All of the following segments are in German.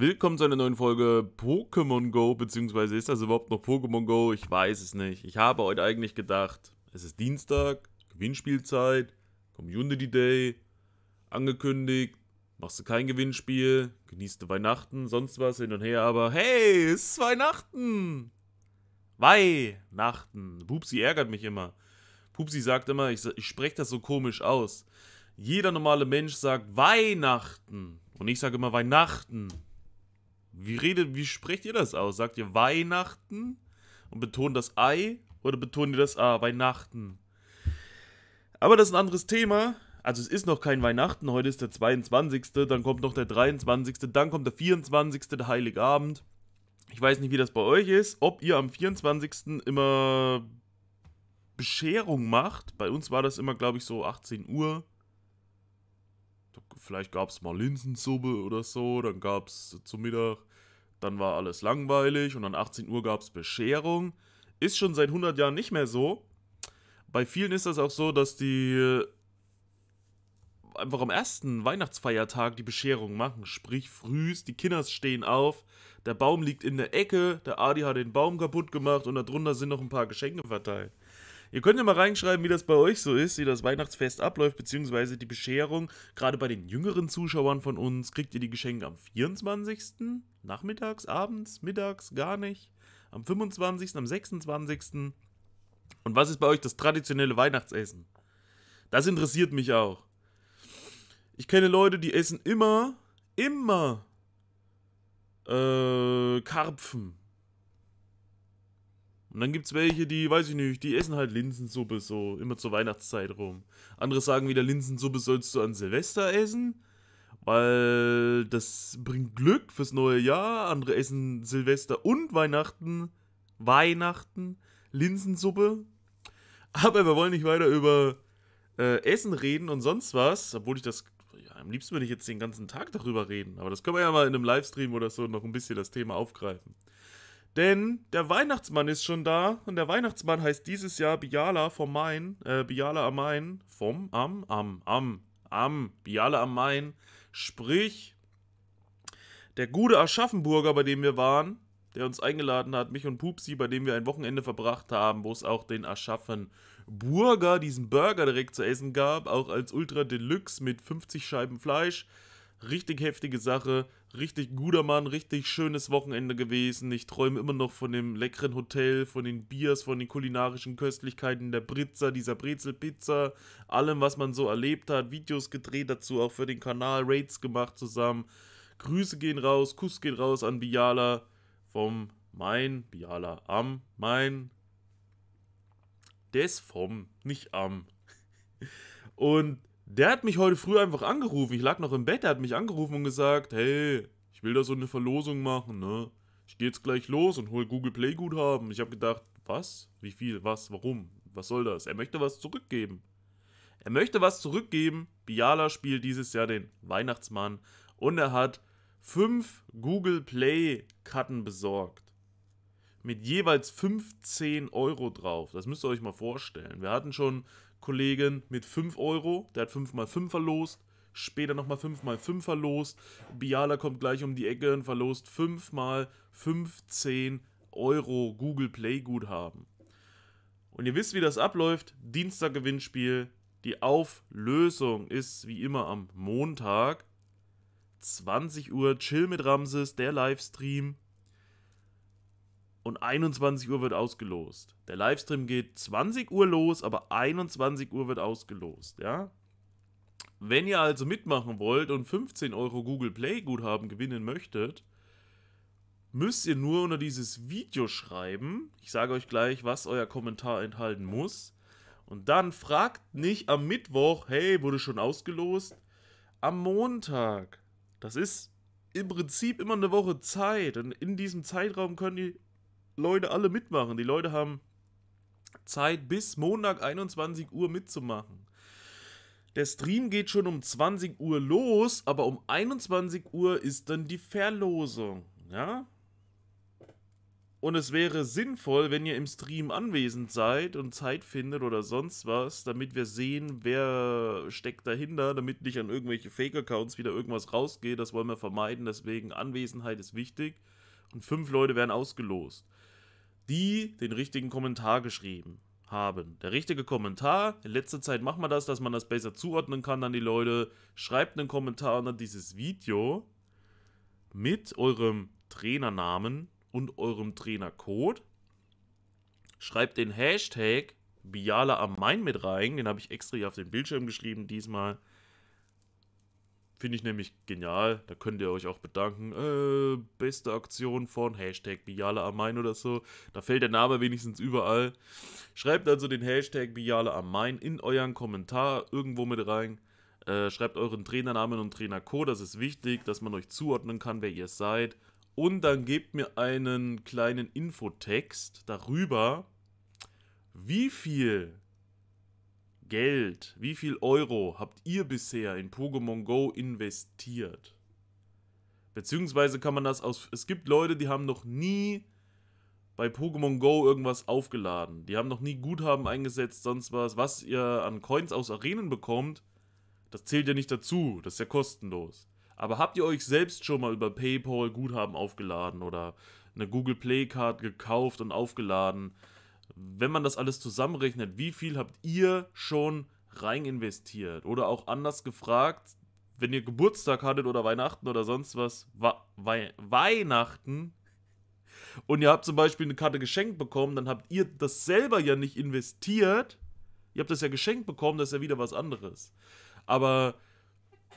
Willkommen zu einer neuen Folge Pokémon Go, beziehungsweise ist das überhaupt noch Pokémon Go? Ich weiß es nicht. Ich habe heute eigentlich gedacht, es ist Dienstag, Gewinnspielzeit, Community Day, angekündigt, machst du kein Gewinnspiel, genießt du Weihnachten, sonst was hin und her, aber hey, es ist Weihnachten! Weihnachten! Pupsi ärgert mich immer. Pupsi sagt immer, ich, ich spreche das so komisch aus. Jeder normale Mensch sagt Weihnachten. Und ich sage immer Weihnachten. Wie redet, wie sprecht ihr das aus? Sagt ihr Weihnachten und betont das Ei oder betont ihr das A? Ah, Weihnachten. Aber das ist ein anderes Thema. Also es ist noch kein Weihnachten, heute ist der 22., dann kommt noch der 23., dann kommt der 24., der Heiligabend. Ich weiß nicht, wie das bei euch ist, ob ihr am 24. immer Bescherung macht. Bei uns war das immer, glaube ich, so 18 Uhr vielleicht gab es mal Linsensuppe oder so, dann gab es zum Mittag, dann war alles langweilig und dann 18 Uhr gab es Bescherung. Ist schon seit 100 Jahren nicht mehr so. Bei vielen ist das auch so, dass die äh, einfach am ersten Weihnachtsfeiertag die Bescherung machen. Sprich, frühst, die Kinder stehen auf, der Baum liegt in der Ecke, der Adi hat den Baum kaputt gemacht und darunter sind noch ein paar Geschenke verteilt. Ihr könnt ja mal reinschreiben, wie das bei euch so ist, wie das Weihnachtsfest abläuft, beziehungsweise die Bescherung. Gerade bei den jüngeren Zuschauern von uns kriegt ihr die Geschenke am 24. Nachmittags, abends, mittags, gar nicht. Am 25., am 26. Und was ist bei euch das traditionelle Weihnachtsessen? Das interessiert mich auch. Ich kenne Leute, die essen immer, immer äh, Karpfen. Und dann gibt es welche, die, weiß ich nicht, die essen halt Linsensuppe so, immer zur Weihnachtszeit rum. Andere sagen wieder, Linsensuppe sollst du an Silvester essen, weil das bringt Glück fürs neue Jahr. Andere essen Silvester und Weihnachten, Weihnachten, Linsensuppe. Aber wir wollen nicht weiter über äh, Essen reden und sonst was, obwohl ich das ja, am liebsten würde ich jetzt den ganzen Tag darüber reden, aber das können wir ja mal in einem Livestream oder so noch ein bisschen das Thema aufgreifen. Denn der Weihnachtsmann ist schon da und der Weihnachtsmann heißt dieses Jahr Biala vom Main, äh, Biala am Main, vom am, am, am, am, Biala am Main. Sprich, der gute Aschaffenburger, bei dem wir waren, der uns eingeladen hat, mich und Pupsi, bei dem wir ein Wochenende verbracht haben, wo es auch den Aschaffenburger, diesen Burger direkt zu essen gab, auch als Ultra Deluxe mit 50 Scheiben Fleisch Richtig heftige Sache, richtig guter Mann, richtig schönes Wochenende gewesen. Ich träume immer noch von dem leckeren Hotel, von den Biers, von den kulinarischen Köstlichkeiten der Britzer, dieser Brezelpizza, allem, was man so erlebt hat. Videos gedreht dazu, auch für den Kanal, Raids gemacht zusammen. Grüße gehen raus, Kuss geht raus an Biala vom Main, Biala am Main. Des vom, nicht am. Und der hat mich heute früh einfach angerufen. Ich lag noch im Bett, der hat mich angerufen und gesagt, hey, ich will da so eine Verlosung machen, ne? Ich gehe jetzt gleich los und hol Google Play Guthaben. Ich habe gedacht, was? Wie viel? Was? Warum? Was soll das? Er möchte was zurückgeben. Er möchte was zurückgeben. Biala spielt dieses Jahr den Weihnachtsmann und er hat fünf Google Play Karten besorgt. Mit jeweils 15 Euro drauf. Das müsst ihr euch mal vorstellen. Wir hatten schon Kollegen mit 5 Euro. Der hat 5 mal 5 verlost. Später nochmal 5 mal 5 verlost. Biala kommt gleich um die Ecke und verlost 5 mal 15 Euro Google Play Guthaben. Und ihr wisst, wie das abläuft. Dienstag Gewinnspiel. Die Auflösung ist wie immer am Montag. 20 Uhr Chill mit Ramses, der Livestream und 21 Uhr wird ausgelost. Der Livestream geht 20 Uhr los, aber 21 Uhr wird ausgelost, ja? Wenn ihr also mitmachen wollt und 15 Euro Google Play Guthaben gewinnen möchtet, müsst ihr nur unter dieses Video schreiben. Ich sage euch gleich, was euer Kommentar enthalten muss. Und dann fragt nicht am Mittwoch, hey, wurde schon ausgelost? Am Montag. Das ist im Prinzip immer eine Woche Zeit. Und in diesem Zeitraum könnt ihr Leute alle mitmachen. Die Leute haben Zeit bis Montag 21 Uhr mitzumachen. Der Stream geht schon um 20 Uhr los, aber um 21 Uhr ist dann die Verlosung, ja? Und es wäre sinnvoll, wenn ihr im Stream anwesend seid und Zeit findet oder sonst was, damit wir sehen, wer steckt dahinter, damit nicht an irgendwelche Fake-Accounts wieder irgendwas rausgeht. Das wollen wir vermeiden, deswegen Anwesenheit ist wichtig. Und fünf Leute werden ausgelost, die den richtigen Kommentar geschrieben haben. Der richtige Kommentar, in letzter Zeit machen wir das, dass man das besser zuordnen kann an die Leute. Schreibt einen Kommentar unter dieses Video mit eurem Trainernamen und eurem Trainercode. Schreibt den Hashtag Biala am Main mit rein. Den habe ich extra hier auf den Bildschirm geschrieben diesmal. Finde ich nämlich genial. Da könnt ihr euch auch bedanken. Äh, beste Aktion von Hashtag Biale am Main oder so. Da fällt der Name wenigstens überall. Schreibt also den Hashtag Biale am Main in euren Kommentar irgendwo mit rein. Äh, schreibt euren Trainernamen und Trainercode. Das ist wichtig, dass man euch zuordnen kann, wer ihr seid. Und dann gebt mir einen kleinen Infotext darüber, wie viel Geld, wie viel Euro habt ihr bisher in Pokémon Go investiert? Beziehungsweise kann man das aus. Es gibt Leute, die haben noch nie bei Pokémon Go irgendwas aufgeladen. Die haben noch nie Guthaben eingesetzt, sonst was. Was ihr an Coins aus Arenen bekommt, das zählt ja nicht dazu. Das ist ja kostenlos. Aber habt ihr euch selbst schon mal über PayPal Guthaben aufgeladen oder eine Google Play Card gekauft und aufgeladen? wenn man das alles zusammenrechnet, wie viel habt ihr schon rein investiert? Oder auch anders gefragt, wenn ihr Geburtstag hattet oder Weihnachten oder sonst was, We Weihnachten und ihr habt zum Beispiel eine Karte geschenkt bekommen, dann habt ihr das selber ja nicht investiert. Ihr habt das ja geschenkt bekommen, das ist ja wieder was anderes. Aber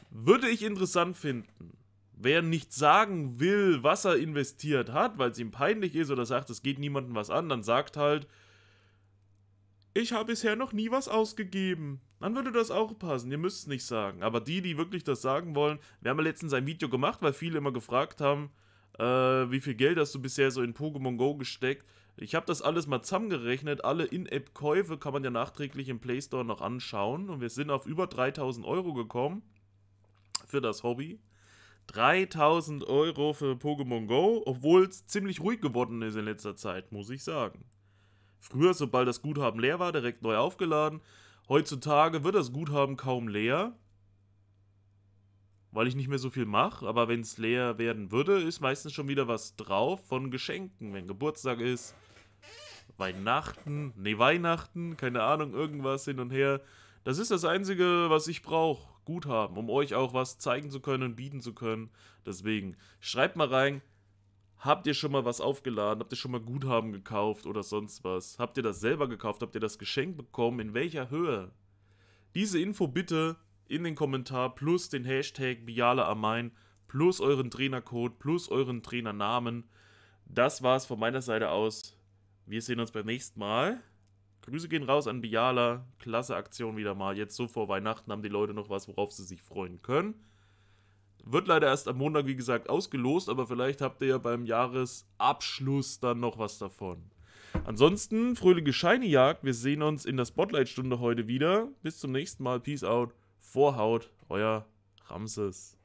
würde ich interessant finden, Wer nicht sagen will, was er investiert hat, weil es ihm peinlich ist oder sagt, es geht niemandem was an, dann sagt halt, ich habe bisher noch nie was ausgegeben. Dann würde das auch passen, ihr müsst es nicht sagen. Aber die, die wirklich das sagen wollen, wir haben ja letztens ein Video gemacht, weil viele immer gefragt haben, äh, wie viel Geld hast du bisher so in Pokémon Go gesteckt. Ich habe das alles mal zusammengerechnet, alle In-App-Käufe kann man ja nachträglich im Play Store noch anschauen und wir sind auf über 3000 Euro gekommen für das Hobby. 3000 Euro für Pokémon Go, obwohl es ziemlich ruhig geworden ist in letzter Zeit, muss ich sagen. Früher, sobald das Guthaben leer war, direkt neu aufgeladen. Heutzutage wird das Guthaben kaum leer, weil ich nicht mehr so viel mache. Aber wenn es leer werden würde, ist meistens schon wieder was drauf von Geschenken. Wenn Geburtstag ist, Weihnachten, nee, Weihnachten, keine Ahnung, irgendwas hin und her. Das ist das Einzige, was ich brauche gut haben, um euch auch was zeigen zu können, bieten zu können. Deswegen schreibt mal rein, habt ihr schon mal was aufgeladen, habt ihr schon mal Guthaben gekauft oder sonst was? Habt ihr das selber gekauft, habt ihr das Geschenk bekommen, in welcher Höhe? Diese Info bitte in den Kommentar plus den Hashtag Biale am plus euren Trainercode plus euren Trainernamen. Das war's von meiner Seite aus. Wir sehen uns beim nächsten Mal. Grüße gehen raus an Biala. Klasse Aktion wieder mal. Jetzt so vor Weihnachten haben die Leute noch was, worauf sie sich freuen können. Wird leider erst am Montag, wie gesagt, ausgelost, aber vielleicht habt ihr ja beim Jahresabschluss dann noch was davon. Ansonsten, fröhliche Scheinejagd. Wir sehen uns in der Spotlight-Stunde heute wieder. Bis zum nächsten Mal. Peace out. Vorhaut. Euer Ramses.